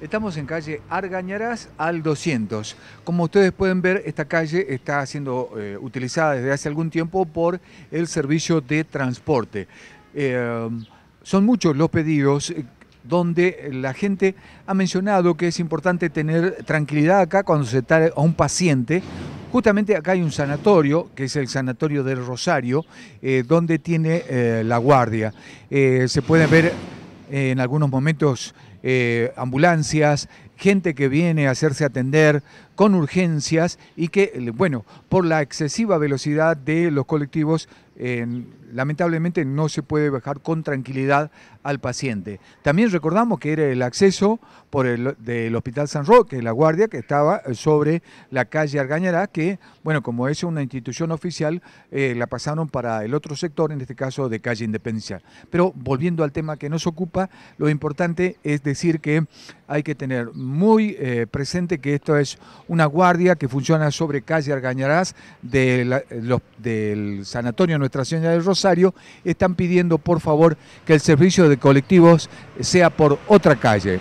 Estamos en calle Argañarás al 200. Como ustedes pueden ver, esta calle está siendo eh, utilizada desde hace algún tiempo por el servicio de transporte. Eh, son muchos los pedidos eh, donde la gente ha mencionado que es importante tener tranquilidad acá cuando se está a un paciente. Justamente acá hay un sanatorio, que es el Sanatorio del Rosario, donde tiene la guardia. se puede ver eh, en algunos momentos eh, ambulancias, gente que viene a hacerse atender con urgencias y que, eh, bueno, por la excesiva velocidad de los colectivos lamentablemente no se puede bajar con tranquilidad al paciente. También recordamos que era el acceso por del Hospital San Roque, la guardia que estaba eh, sobre la calle Argañarás que, bueno, como es una institución oficial, eh, la pasaron para el otro sector, en este caso de calle Independencia. Pero volviendo al tema que nos ocupa, lo importante es decir que hay que tener muy eh, presente que esto es una guardia que funciona sobre calle Argañarás del sanatorio nuestra Señora Rosario, están pidiendo por favor que el servicio de colectivos sea por otra calle.